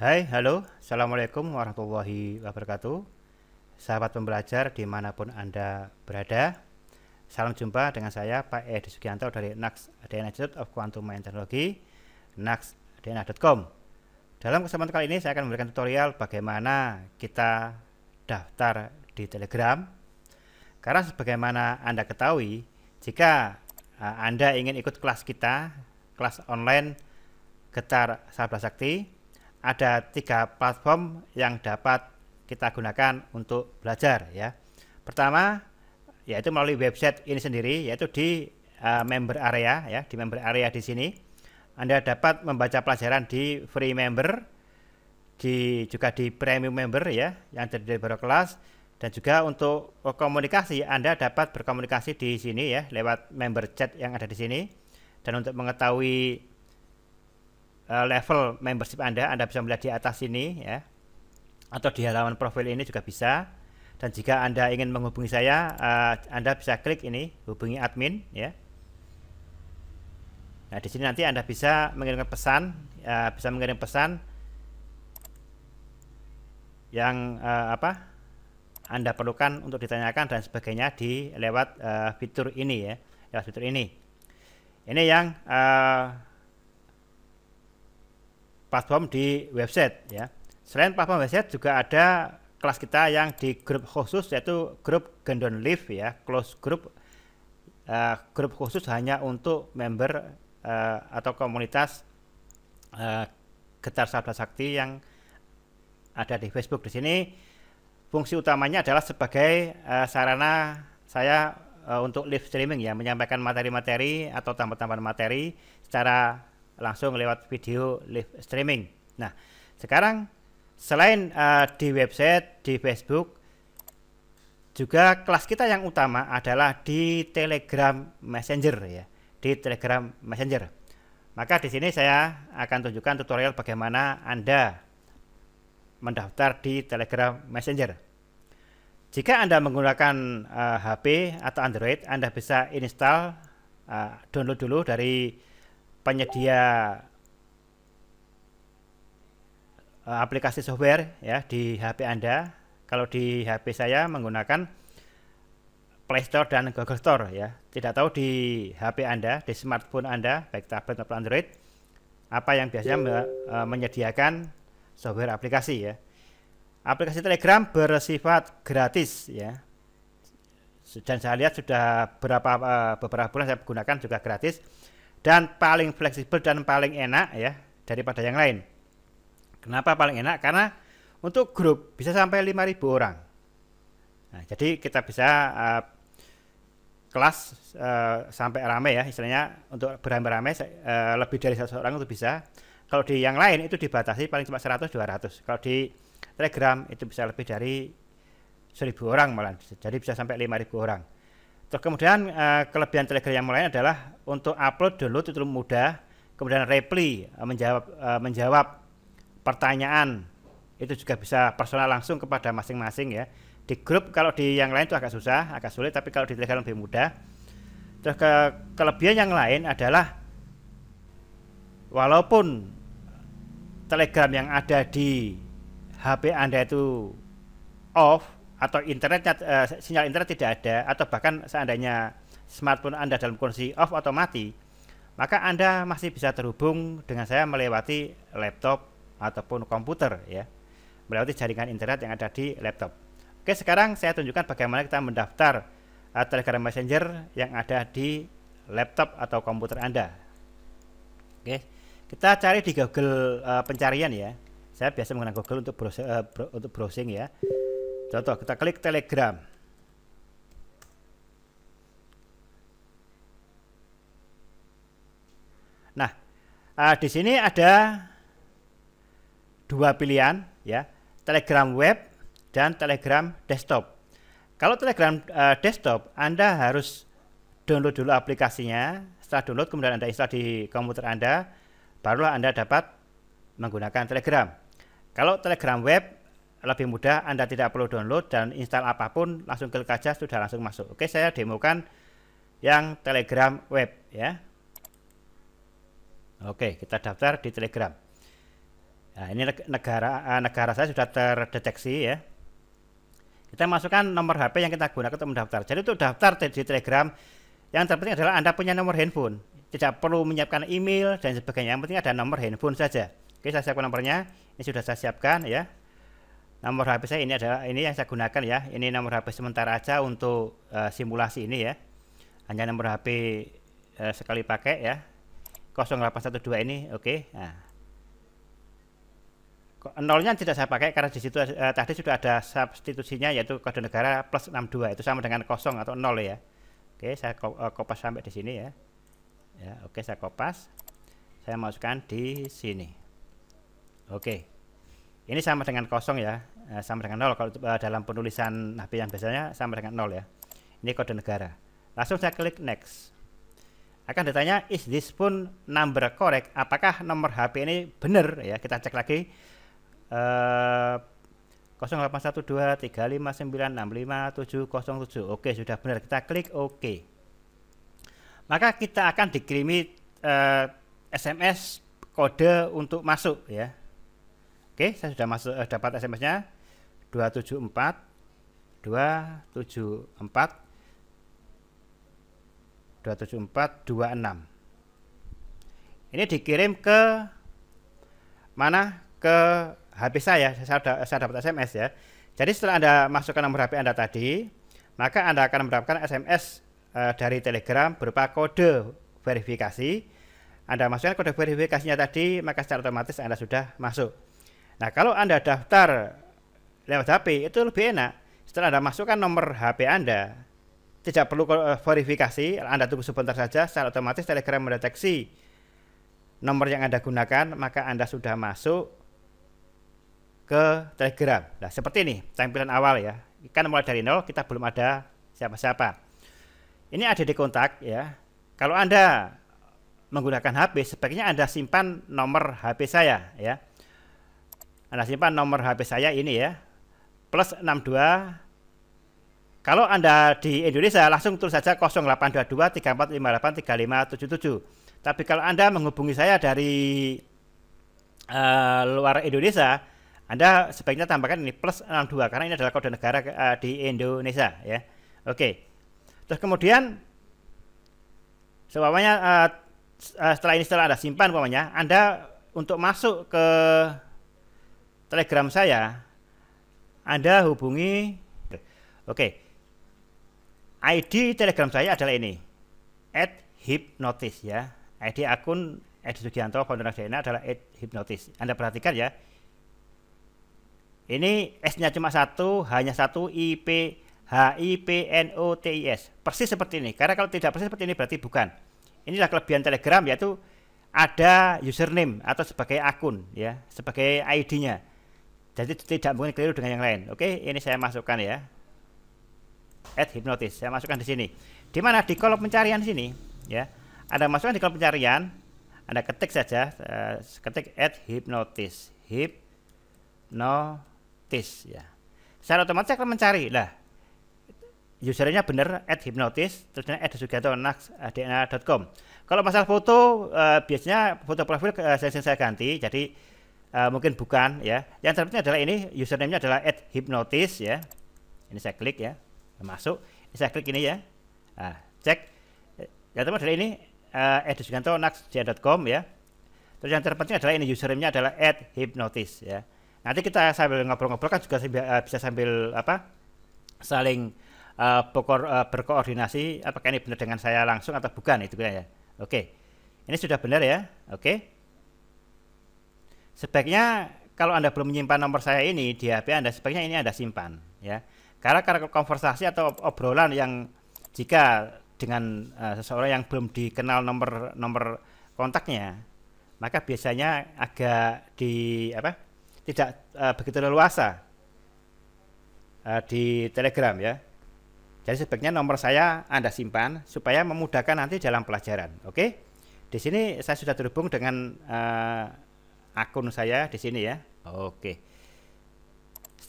Hai, halo, Assalamualaikum warahmatullahi wabarakatuh Sahabat pembelajar dimanapun Anda berada Salam jumpa dengan saya Pak Edi Sugianto dari NAX DNA Institute of Quantum Mind Technology naxdna.com Dalam kesempatan kali ini saya akan memberikan tutorial bagaimana kita daftar di Telegram Karena sebagaimana Anda ketahui jika e, Anda ingin ikut kelas kita, kelas online Getar Sabda Sakti ada tiga platform yang dapat kita gunakan untuk belajar ya. Pertama yaitu melalui website ini sendiri yaitu di uh, member area ya, di member area di sini. Anda dapat membaca pelajaran di free member di juga di premium member ya yang terdiri dari kelas dan juga untuk eh, komunikasi Anda dapat berkomunikasi di sini ya lewat member chat yang ada di sini dan untuk mengetahui Eh, level membership Anda, Anda bisa melihat di atas sini, ya. Atau di halaman profil ini juga bisa. Dan jika Anda ingin menghubungi saya, uh, Anda bisa klik ini hubungi admin ya. Nah, di sini nanti Anda bisa mengirimkan pesan, uh, bisa mengirim pesan yang uh, apa? Anda perlukan untuk ditanyakan dan sebagainya di lewat uh, fitur ini ya, lewat fitur ini. Ini yang uh, platform di website ya. Selain platform website juga ada kelas kita yang di grup khusus yaitu grup Gendon Live ya, close group uh, grup khusus hanya untuk member uh, atau komunitas uh, Getar Sabda Sakti yang ada di Facebook di sini. Fungsi utamanya adalah sebagai uh, sarana saya uh, untuk live streaming ya, menyampaikan materi-materi atau tambah-tambahan materi secara langsung lewat video live streaming. Nah, sekarang selain uh, di website, di Facebook, juga kelas kita yang utama adalah di Telegram Messenger ya, di Telegram Messenger. Maka di sini saya akan tunjukkan tutorial bagaimana Anda mendaftar di Telegram Messenger. Jika Anda menggunakan uh, eh, HP atau Android, Anda bisa install uh, download dulu dari penyedia eh, aplikasi software ya di HP Anda. Kalau di HP saya menggunakan Play Store dan Google Store ya. Tidak tahu di HP Anda, di smartphone Anda, baik tablet maupun Android, apa yang biasanya me eh, menyediakan software aplikasi ya. Aplikasi Telegram bersifat gratis ya. Dan saya lihat sudah berapa eh, beberapa bulan saya gunakan juga gratis dan paling fleksibel dan paling enak ya daripada yang lain. Kenapa paling enak? Karena untuk grup bisa sampai 5000 orang. Nah, jadi kita bisa uh, kelas uh, sampai ramai ya, istilahnya untuk beramai-ramai uh, lebih dari satu orang itu bisa. Kalau di yang lain itu dibatasi paling cuma 100 200. Kalau di Telegram itu bisa lebih dari 1000 orang malah. Jadi bisa sampai 5000 orang. Terus kemudian uh, kelebihan Telegram yang lain adalah untuk upload dulu tutur mudah, kemudian reply eh, menjawab eh, menjawab pertanyaan itu juga bisa personal langsung kepada masing-masing ya. Di grup kalau di yang lain itu agak susah, agak sulit, tapi kalau di Telegram lebih mudah. Terus ke kelebihan yang lain adalah walaupun Telegram yang ada di HP Anda itu off atau internetnya eh, sinyal internet tidak ada atau bahkan seandainya smartphone Anda dalam kondisi off atau mati, maka Anda masih bisa terhubung dengan saya melewati laptop ataupun komputer ya, melewati jaringan internet yang ada di laptop. Oke, sekarang saya tunjukkan bagaimana kita mendaftar uh, Telegram Messenger yang ada di laptop atau komputer Anda. Oke, kita cari di Google uh, pencarian ya. Saya biasa menggunakan Google untuk browsing, uh, eh, untuk browsing ya. Contoh, kita klik Telegram. uh, di sini ada dua pilihan ya, Telegram web dan Telegram desktop. Kalau Telegram uh, desktop, Anda harus download dulu aplikasinya. Setelah download kemudian Anda install di komputer Anda, barulah Anda dapat menggunakan Telegram. Kalau Telegram web lebih mudah, Anda tidak perlu download dan install apapun, langsung klik aja sudah langsung masuk. Oke, saya demokan yang Telegram web ya. Oke, kita daftar di Telegram. Nah, ini negara eh, negara saya sudah terdeteksi ya. Kita masukkan nomor HP yang kita gunakan untuk mendaftar. Jadi itu daftar di Telegram, yang terpenting adalah Anda punya nomor handphone. Tidak perlu menyiapkan email dan sebagainya. Yang penting ada nomor handphone saja. Oke, saya siapkan nomornya. Ini sudah saya siapkan ya. Nomor HP saya ini adalah ini yang saya gunakan ya. Ini nomor HP sementara aja untuk uh, simulasi ini ya. Hanya nomor HP uh, eh, sekali pakai ya 0812 ini oke. Okay. Nah. Nolnya tidak saya pakai karena di situ eh, tadi sudah ada substitusinya yaitu kode negara plus 62 itu sama dengan kosong atau nol ya. Oke, okay, saya eh, kopas sampai di sini ya. Ya, oke okay, saya kopas. Saya masukkan di sini. Oke. Okay. Ini sama dengan kosong ya, eh, sama dengan nol kalau eh, dalam penulisan HP yang biasanya sama dengan nol ya. Ini kode negara. Langsung saya klik next akan ditanya is this pun number correct apakah nomor HP ini benar ya kita cek lagi eh, uh, 081235965707 oke sudah benar kita klik oke maka kita akan dikirimi uh, eh, SMS kode untuk masuk ya oke saya sudah masuk uh, dapat SMS-nya 274 274 27426. Ini dikirim ke mana? Ke HP saya, saya, saya dapat SMS ya. Jadi setelah Anda masukkan nomor HP Anda tadi, maka Anda akan mendapatkan SMS eh, dari Telegram berupa kode verifikasi. Anda masukkan kode verifikasinya tadi, maka secara otomatis Anda sudah masuk. Nah, kalau Anda daftar lewat HP, itu lebih enak. Setelah Anda masukkan nomor HP Anda, tidak perlu eh, verifikasi, Anda tunggu sebentar saja, secara otomatis Telegram mendeteksi nomor yang Anda gunakan, maka Anda sudah masuk ke Telegram. Nah, seperti ini tampilan awal ya. Kan mulai dari nol, kita belum ada siapa-siapa. Ini ada di kontak ya. Kalau Anda menggunakan HP, sebaiknya Anda simpan nomor HP saya ya. Anda simpan nomor HP saya ini ya. Plus 62 kalau Anda di Indonesia langsung terus saja 0822 3458 3577. Tapi kalau Anda menghubungi saya dari uh, luar Indonesia, Anda sebaiknya tambahkan ini plus 62 karena ini adalah kode negara uh, di Indonesia ya. Oke. Okay. Terus kemudian sebabnya uh, eh, setelah ini setelah ada simpan umpamanya, Anda untuk masuk ke Telegram saya, Anda hubungi Oke, okay. ID Telegram saya adalah ini at hypnotis ya ID akun Edi Sugianto kontrak DNA adalah at hypnotis Anda perhatikan ya ini S-nya cuma satu hanya satu IP H-I-P-N-O-T-I-S persis seperti ini karena kalau tidak persis seperti ini berarti bukan inilah kelebihan Telegram yaitu ada username atau sebagai akun ya sebagai ID-nya jadi tidak mungkin keliru dengan yang lain oke ini saya masukkan ya Add hypnotis saya masukkan di sini di mana di kolom pencarian sini ya ada masukkan di kolom pencarian anda ketik saja uh, ketik add hypnotis notis ya secara otomatis akan mencari lah usernya benar add hypnotis terusnya at dna.com kalau masalah foto uh, biasanya foto profil uh, saya, saya ganti jadi uh, mungkin bukan ya yang terpenting adalah ini username-nya adalah add hypnotis ya ini saya klik ya masuk saya klik ini ya nah, cek ya teman adalah ini uh, eh, edusuganto ya terus yang terpenting adalah ini username-nya adalah at hypnotis ya nanti kita sambil ngobrol-ngobrol kan juga eh, bisa sambil apa saling uh, pokor, uh, berkoordinasi apakah ini benar dengan saya langsung atau bukan itu ya oke ini sudah benar ya oke sebaiknya kalau anda belum menyimpan nomor saya ini di HP anda sebaiknya ini anda simpan ya karena karena konversasi atau obrolan yang jika dengan uh, seseorang yang belum dikenal nomor nomor kontaknya, maka biasanya agak di apa? tidak uh, begitu leluasa uh, di Telegram ya. Jadi sebaiknya nomor saya Anda simpan supaya memudahkan nanti dalam pelajaran. Oke? Di sini saya sudah terhubung dengan uh, akun saya di sini ya. Oke. Okay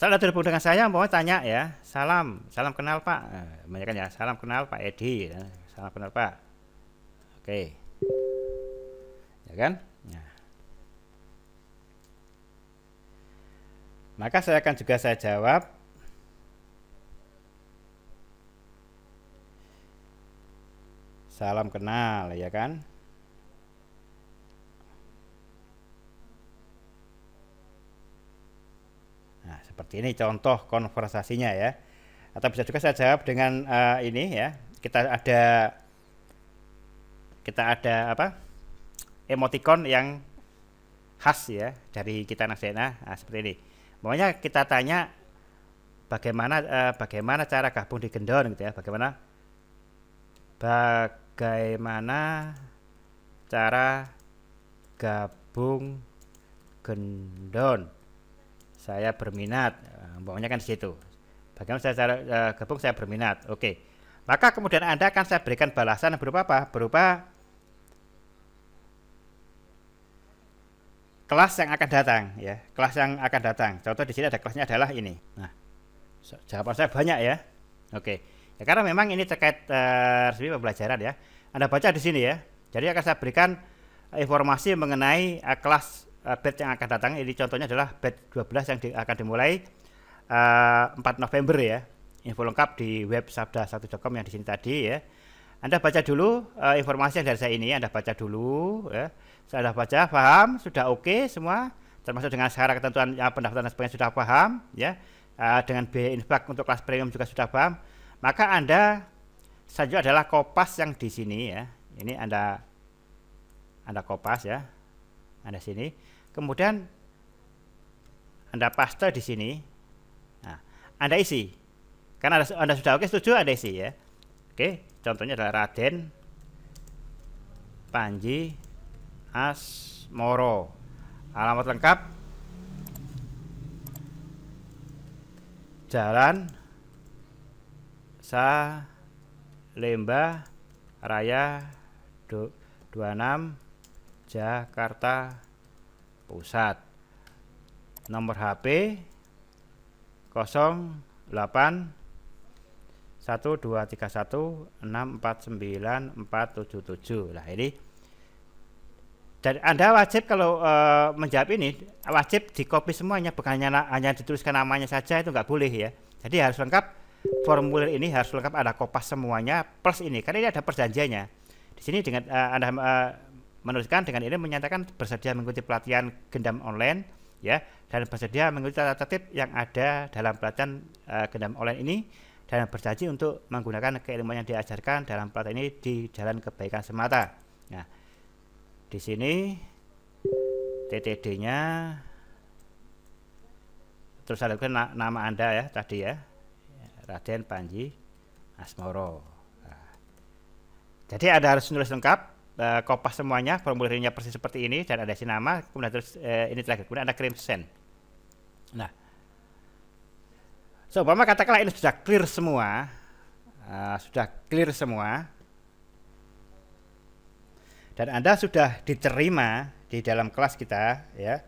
setelah terhubung dengan saya mau tanya ya salam salam kenal pak eh, banyak kan ya salam kenal pak Edi ya, salam kenal pak oke ya kan Ya. maka saya akan juga saya jawab salam kenal ya kan Ini contoh konversasinya ya. Atau bisa juga saya jawab dengan uh, ini ya. Kita ada kita ada apa? emoticon yang khas ya dari kita Nasdena nah, seperti ini. Pokoknya kita tanya bagaimana uh, bagaimana cara gabung di gendon gitu ya. Bagaimana bagaimana cara gabung gendon saya berminat eh, umpamanya kan di situ bagaimana saya cara uh, gabung saya berminat oke maka kemudian anda akan saya berikan balasan berupa apa berupa kelas yang akan datang ya kelas yang akan datang contoh di sini ada kelasnya adalah ini nah jawaban saya banyak ya oke ya karena memang ini terkait uh, resmi pembelajaran ya anda baca di sini ya jadi akan saya berikan informasi mengenai uh, kelas Eh, batch yang akan datang. Ini contohnya adalah batch 12 yang di, akan dimulai uh, eh, 4 November ya. Info lengkap di web sabda1.com yang di sini tadi ya. Anda baca dulu uh, informasi yang dari saya ini, Anda baca dulu ya. saya Sudah baca, paham, sudah oke okay semua termasuk dengan syarat ketentuan ya, pendaftaran dan sebagainya sudah paham ya. Uh, dengan biaya infak untuk kelas premium juga sudah paham, maka Anda saja adalah kopas yang di sini ya. Ini Anda Anda kopas ya. Anda sini. Kemudian Anda paste di sini. Nah, Anda isi. Karena Anda, Anda sudah oke setuju Anda isi ya. Oke, contohnya adalah Raden Panji Asmoro. Alamat lengkap Jalan Salemba Raya 26 Jakarta Pusat. Nomor HP 08 1231 649 477. ini dan Anda wajib kalau e, menjawab ini wajib di copy semuanya bukan hanya, hanya dituliskan namanya saja itu nggak boleh ya. Jadi harus lengkap formulir ini harus lengkap ada kopas semuanya plus ini karena ini ada perjanjiannya. Di sini dengan e, Anda e, Meneruskan dengan ini menyatakan bersedia mengikuti pelatihan gendam online ya dan bersedia mengikuti tata tertib yang ada dalam pelatihan uh, gendam online ini dan berjanji untuk menggunakan keilmuan yang diajarkan dalam pelatihan ini di jalan kebaikan semata. Nah, di sini TTD-nya terus ada na nama Anda ya tadi ya. Raden Panji Asmoro. Nah, jadi ada harus nulis lengkap Eh, kopas semuanya formulirnya persis seperti ini dan ada si nama kemudian terus uh, ini terakhir kemudian ada claim send nah so umpama katakanlah ini sudah clear semua uh, sudah clear semua dan anda sudah diterima di dalam kelas kita ya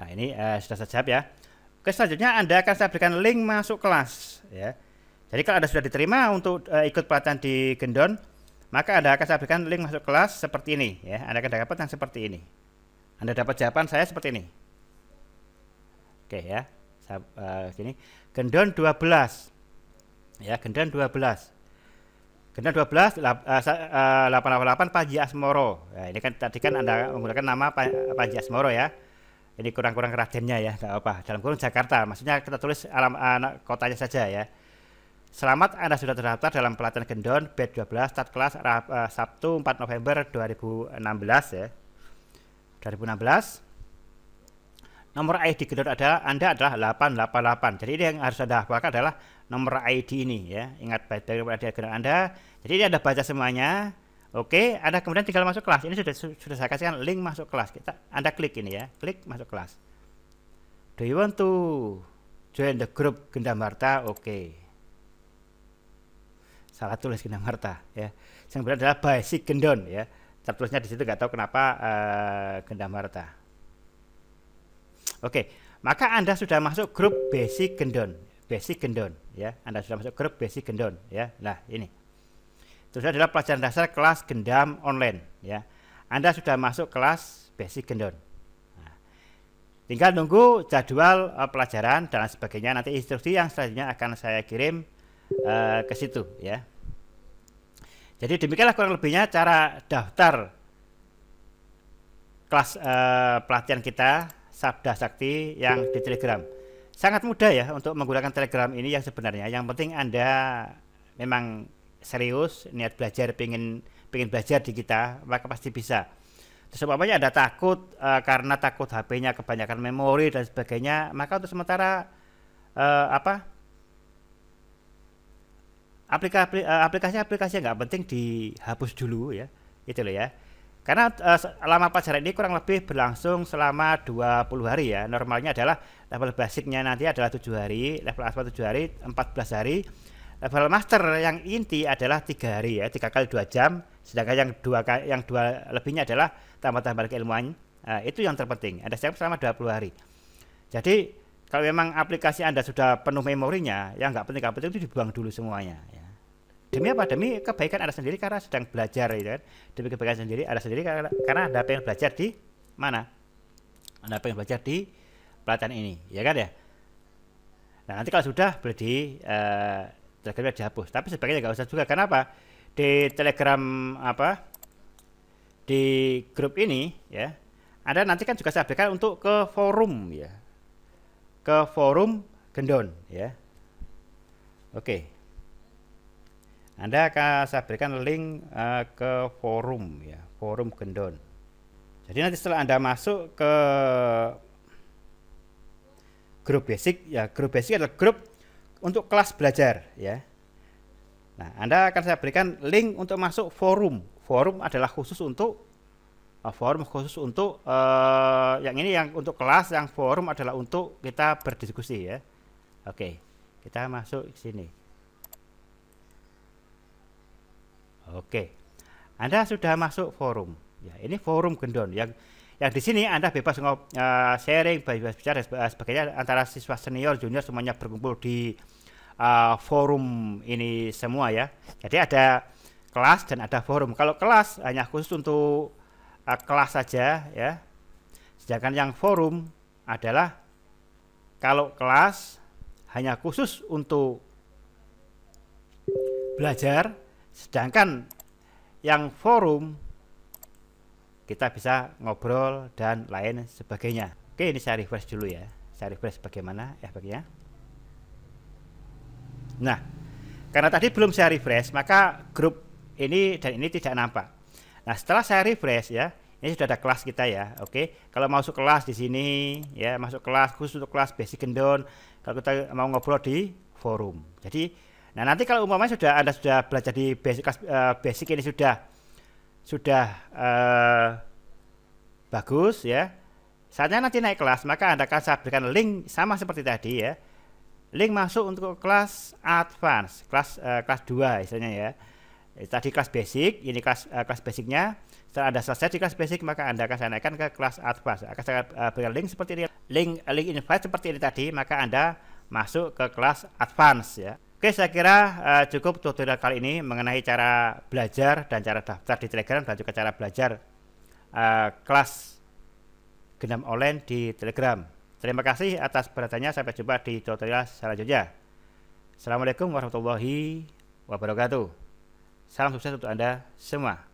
nah ini uh, sudah saya ya Oke selanjutnya Anda akan saya berikan link masuk kelas ya. Jadi kalau Anda sudah diterima untuk uh, ikut pelatihan di Gendon, maka Anda akan saya berikan link masuk kelas seperti ini ya. Anda akan dapat yang seperti ini. Anda dapat jawaban saya seperti ini. Oke ya. Saya uh, eh, gini. Gendon 12. Ya, Gendon 12. Gendon 12 lap, uh, uh, 888 Panji Asmoro. Ya, ini kan tadi kan Anda menggunakan nama Panji Asmoro ya. Ini kurang-kurang radennya ya, enggak apa. Dalam kurung Jakarta, maksudnya kita tulis alam uh, kotanya saja ya. Selamat Anda sudah terdaftar dalam pelatihan Gendon B12 start kelas uh, Sabtu 4 November 2016 ya. 2016. Nomor ID Gendon adalah Anda adalah 888. Jadi ini yang harus Anda hafalkan adalah nomor ID ini ya. Ingat baik-baik nomor ID Gendon Anda. Jadi ini ada baca semuanya. Oke, Anda kemudian tinggal masuk kelas. Ini sudah sudah saya kasihkan link masuk kelas. Kita Anda klik ini ya. Klik masuk kelas. Do you want to join the group Gendam Oke. Okay salah tulis gendang harta ya yang benar adalah basic gendon ya tertulisnya di situ nggak tahu kenapa uh, eh, Gendang harta oke maka anda sudah masuk grup basic gendon basic gendon ya anda sudah masuk grup basic gendon ya nah ini terus adalah pelajaran dasar kelas gendam online ya anda sudah masuk kelas basic gendon nah, Tinggal nunggu jadwal uh, pelajaran dan sebagainya. Nanti instruksi yang selanjutnya akan saya kirim uh, ke situ ya. Jadi demikianlah kurang lebihnya cara daftar kelas uh, pelatihan kita Sabda Sakti yang di Telegram. Sangat mudah ya untuk menggunakan Telegram ini yang sebenarnya. Yang penting Anda memang serius, niat belajar, pengen pengen belajar di kita, maka pasti bisa. Terus umpamanya ada takut eh, karena takut HP-nya kebanyakan memori dan sebagainya, maka untuk sementara eh, apa? Eh, aplikasi aplikasi yang nggak penting dihapus dulu ya gitu loh ya karena uh, eh, lama pelajaran ini kurang lebih berlangsung selama 20 hari ya normalnya adalah level basicnya nanti adalah tujuh hari level asma tujuh hari 14 hari level master yang inti adalah tiga hari ya tiga kali dua jam sedangkan yang dua yang dua lebihnya adalah tambah-tambah keilmuan uh, itu yang terpenting anda siap selama 20 hari jadi kalau memang aplikasi anda sudah penuh memorinya yang nggak penting-nggak penting itu dibuang dulu semuanya ya demi apa demi kebaikan Anda sendiri karena sedang belajar ya kan demi kebaikan sendiri Anda sendiri karena, karena Anda pengen belajar di mana Anda pengen belajar di pelatihan ini ya kan ya nah nanti kalau sudah boleh di uh, dihapus tapi sebaiknya nggak usah juga kenapa di telegram apa di grup ini ya ada nanti kan juga saya berikan untuk ke forum ya ke forum gendon ya oke okay. Anda akan saya berikan link uh, ke forum ya, forum Gendon. Jadi nanti setelah Anda masuk ke grup basic ya, grup basic adalah grup untuk kelas belajar ya. Nah, Anda akan saya berikan link untuk masuk forum. Forum adalah khusus untuk uh, forum khusus untuk uh, yang ini yang untuk kelas, yang forum adalah untuk kita berdiskusi ya. Oke, kita masuk sini. Oke. Anda sudah masuk forum. Ya, ini forum gendon yang yang di sini Anda bebas ngob uh, eh, sharing, bebas bicara eh, sebagainya antara siswa senior, junior semuanya berkumpul di uh, forum ini semua ya. Jadi ada kelas dan ada forum. Kalau kelas hanya khusus untuk uh, kelas saja ya. Sedangkan yang forum adalah kalau kelas hanya khusus untuk belajar Sedangkan yang forum kita bisa ngobrol dan lain sebagainya. Oke, ini saya refresh dulu ya. Saya refresh bagaimana ya baginya? Nah, karena tadi belum saya refresh, maka grup ini dan ini tidak nampak. Nah, setelah saya refresh ya, ini sudah ada kelas kita ya. Oke, kalau masuk kelas di sini ya, masuk kelas khusus untuk kelas basic and down, kalau kita mau ngobrol di forum. Jadi Nah nanti kalau umpamanya sudah anda sudah belajar di basic uh, basic ini sudah sudah uh, bagus ya. Saatnya nanti naik kelas maka anda akan saya berikan link sama seperti tadi ya. Link masuk untuk kelas advance, kelas uh, kelas dua istilahnya ya. Tadi kelas basic, ini kelas uh, kelas basicnya. Setelah Anda selesai di kelas basic, maka Anda akan saya naikkan ke kelas advance. Akan saya berikan link seperti ini, link link invite seperti ini tadi, maka Anda masuk ke kelas advance ya. Oke, saya kira uh, cukup tutorial kali ini mengenai cara belajar dan cara daftar di Telegram dan juga cara belajar uh, kelas genam online di Telegram. Terima kasih atas perhatiannya. Sampai jumpa di tutorial selanjutnya. Assalamualaikum warahmatullahi wabarakatuh. Salam sukses untuk Anda semua.